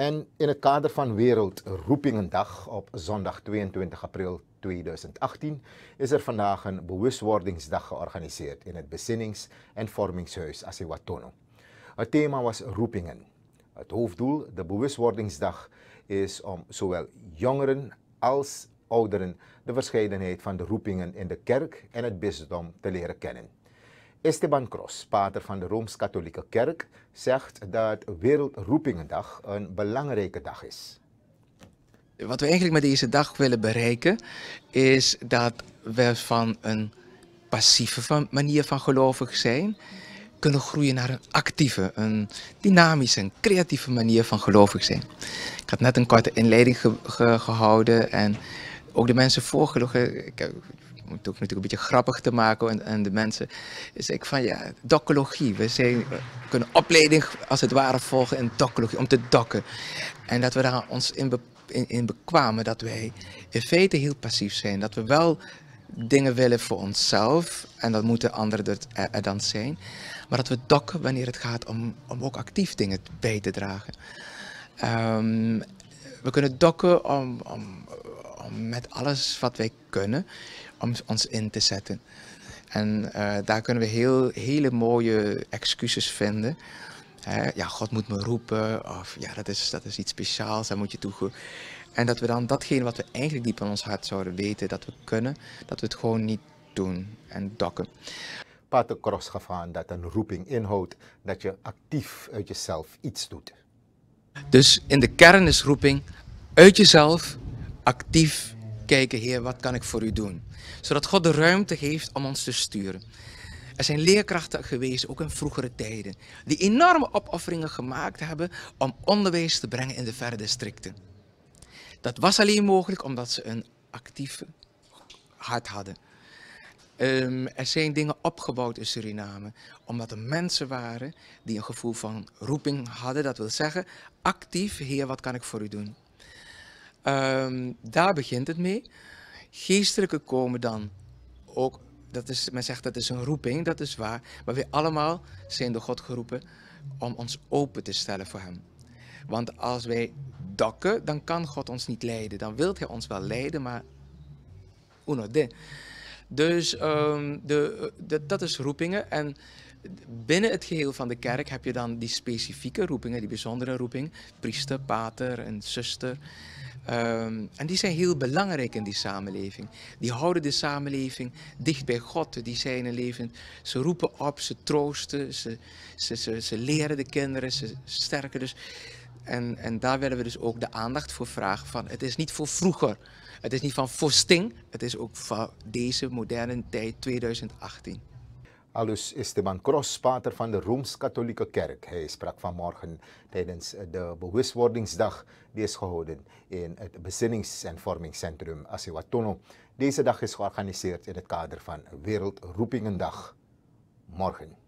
En in het kader van Wereldroepingendag op zondag 22 april 2018 is er vandaag een bewustwordingsdag georganiseerd in het Bezinnings- en Vormingshuis Asiwatono. Het thema was roepingen. Het hoofddoel, de bewustwordingsdag, is om zowel jongeren als ouderen de verscheidenheid van de roepingen in de kerk en het bisdom te leren kennen. Esteban Cross, pater van de Rooms-Katholieke Kerk, zegt dat Wereldroepingendag een belangrijke dag is. Wat we eigenlijk met deze dag willen bereiken, is dat we van een passieve manier van gelovig zijn kunnen groeien naar een actieve, een dynamische, een creatieve manier van gelovig zijn. Ik had net een korte inleiding gehouden en ook de mensen voorgelogen om het ook natuurlijk een beetje grappig te maken en, en de mensen, is dus ik van ja, dokkologie. We, zijn, kunnen opleiding als het ware volgen in dokkologie, om te dokken. En dat we daar ons in, in, in bekwamen dat wij in feite heel passief zijn. Dat we wel dingen willen voor onszelf en dat moeten anderen er, dan zijn. Maar dat we dokken wanneer het gaat om, om ook actief dingen bij te dragen. Ehm, we kunnen dokken om, om, om, met alles wat wij kunnen, om ons in te zetten. En eh, daar kunnen we heel, hele mooie excuses vinden. ja, God moet me roepen, of ja, dat is, dat is iets speciaals, daar moet je toe. En dat we dan datgene wat we eigenlijk diep in ons hart zouden weten dat we kunnen, dat we het gewoon niet doen en dokken. gaf aan dat een roeping inhoudt dat je actief uit jezelf iets doet. Dus in de kern is roeping uit jezelf actief kijken, Heer, wat kan ik voor u doen? Zodat God de ruimte geeft om ons te sturen. Er zijn leerkrachten geweest, ook in vroegere tijden, die enorme opofferingen gemaakt hebben om onderwijs te brengen in de verre districten. Dat was alleen mogelijk omdat ze een actief hart hadden. Ehm, er zijn dingen opgebouwd in Suriname, omdat er mensen waren die een gevoel van roeping hadden. Dat wil zeggen, actief, Heer, wat kan ik voor u doen? Ehm, daar begint het mee. Geestelijke komen dan ook, dat is, men zegt dat is een roeping, dat is waar. Maar we allemaal zijn door God geroepen om ons open te stellen voor Hem. Want als wij dakken, dan kan God ons niet leiden. Dan wil Hij ons wel leiden, maar uno de. Dus ehm, de, de, dat is roepingen. En binnen het geheel van de kerk heb je dan die specifieke roepingen, die bijzondere roeping. Priester, pater en zuster. Ehm, en die zijn heel belangrijk in die samenleving. Die houden de samenleving dicht bij God. Die zijn levend. ze roepen op, ze troosten, ze, ze, ze, ze leren de kinderen, ze sterken. Dus. En, en daar willen we dus ook de aandacht voor vragen van het is niet voor vroeger. Het is niet van Forsting, het is ook van deze moderne tijd 2018. Alus Esteban Cross, pater van de Rooms-Katholieke Kerk. Hij sprak vanmorgen tijdens de bewustwordingsdag die is gehouden in het bezinnings- en vormingscentrum Asiwatono. Deze dag is georganiseerd in het kader van Wereldroepingendag. Morgen.